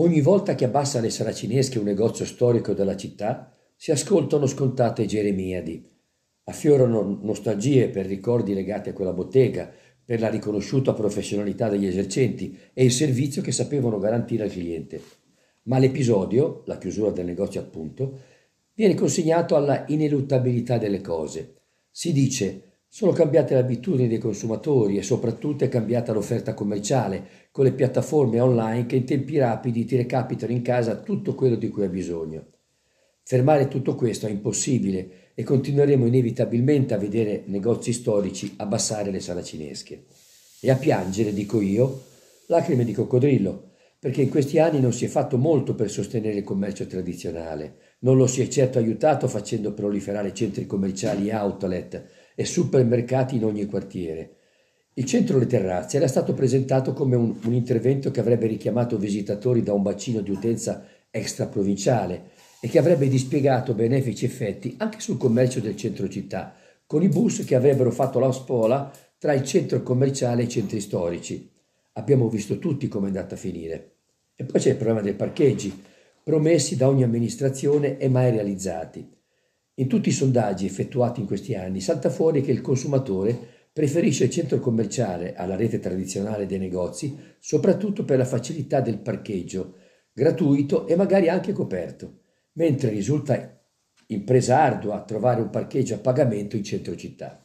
Ogni volta che abbassa le saracinesche un negozio storico della città, si ascoltano scontate geremiadi. Affiorano nostalgie per ricordi legati a quella bottega, per la riconosciuta professionalità degli esercenti e il servizio che sapevano garantire al cliente. Ma l'episodio, la chiusura del negozio appunto, viene consegnato alla ineluttabilità delle cose. Si dice sono cambiate le abitudini dei consumatori e soprattutto è cambiata l'offerta commerciale con le piattaforme online che in tempi rapidi ti recapitano in casa tutto quello di cui hai bisogno. Fermare tutto questo è impossibile e continueremo inevitabilmente a vedere negozi storici abbassare le cinesche. E a piangere, dico io, lacrime di coccodrillo, perché in questi anni non si è fatto molto per sostenere il commercio tradizionale. Non lo si è certo aiutato facendo proliferare centri commerciali e outlet e supermercati in ogni quartiere. Il centro Le Terrazze era stato presentato come un, un intervento che avrebbe richiamato visitatori da un bacino di utenza extraprovinciale e che avrebbe dispiegato benefici effetti anche sul commercio del centro città, con i bus che avrebbero fatto la spola tra il centro commerciale e i centri storici. Abbiamo visto tutti come è andata a finire. E poi c'è il problema dei parcheggi, promessi da ogni amministrazione e mai realizzati. In tutti i sondaggi effettuati in questi anni salta fuori che il consumatore preferisce il centro commerciale alla rete tradizionale dei negozi, soprattutto per la facilità del parcheggio, gratuito e magari anche coperto, mentre risulta impresa ardua trovare un parcheggio a pagamento in centro città.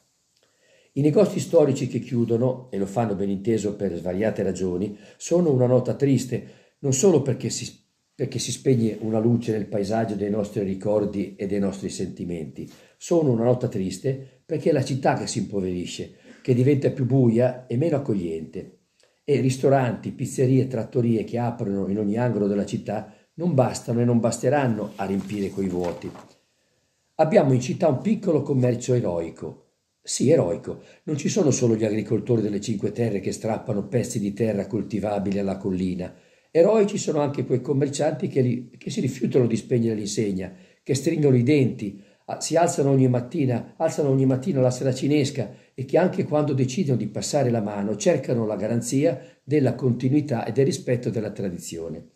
I negozi storici che chiudono, e lo fanno ben inteso per svariate ragioni, sono una nota triste, non solo perché si perché si spegne una luce nel paesaggio dei nostri ricordi e dei nostri sentimenti. Sono una nota triste perché è la città che si impoverisce, che diventa più buia e meno accogliente. E ristoranti, pizzerie, trattorie che aprono in ogni angolo della città non bastano e non basteranno a riempire quei vuoti. Abbiamo in città un piccolo commercio eroico. Sì, eroico. Non ci sono solo gli agricoltori delle Cinque Terre che strappano pezzi di terra coltivabili alla collina Eroi ci sono anche quei commercianti che, li, che si rifiutano di spegnere l'insegna, che stringono i denti, si alzano ogni mattina, alzano ogni mattina la sera cinesca e che anche quando decidono di passare la mano cercano la garanzia della continuità e del rispetto della tradizione.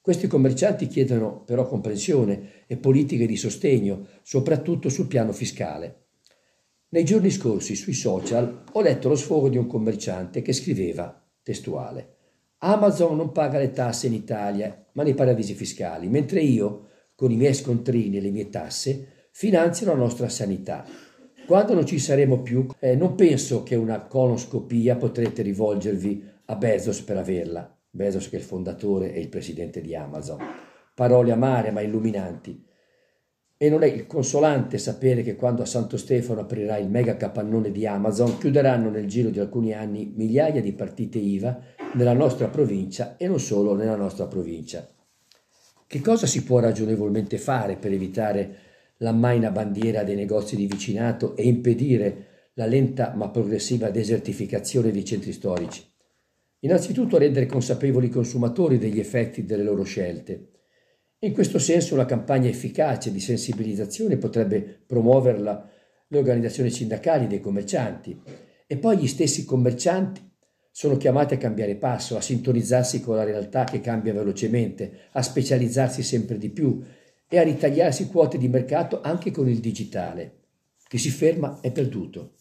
Questi commercianti chiedono però comprensione e politiche di sostegno, soprattutto sul piano fiscale. Nei giorni scorsi sui social ho letto lo sfogo di un commerciante che scriveva, testuale, Amazon non paga le tasse in Italia, ma nei paradisi fiscali, mentre io, con i miei scontrini e le mie tasse, finanzio la nostra sanità. Quando non ci saremo più, eh, non penso che una coloscopia potrete rivolgervi a Bezos per averla. Bezos che è il fondatore e il presidente di Amazon. Parole amare ma illuminanti e non è il consolante sapere che quando a Santo Stefano aprirà il mega capannone di Amazon, chiuderanno nel giro di alcuni anni migliaia di partite IVA nella nostra provincia e non solo nella nostra provincia. Che cosa si può ragionevolmente fare per evitare la maina bandiera dei negozi di vicinato e impedire la lenta ma progressiva desertificazione dei centri storici? Innanzitutto rendere consapevoli i consumatori degli effetti delle loro scelte in questo senso una campagna efficace di sensibilizzazione potrebbe promuoverla le organizzazioni sindacali dei commercianti e poi gli stessi commercianti sono chiamati a cambiare passo, a sintonizzarsi con la realtà che cambia velocemente, a specializzarsi sempre di più e a ritagliarsi quote di mercato anche con il digitale. Chi si ferma è perduto.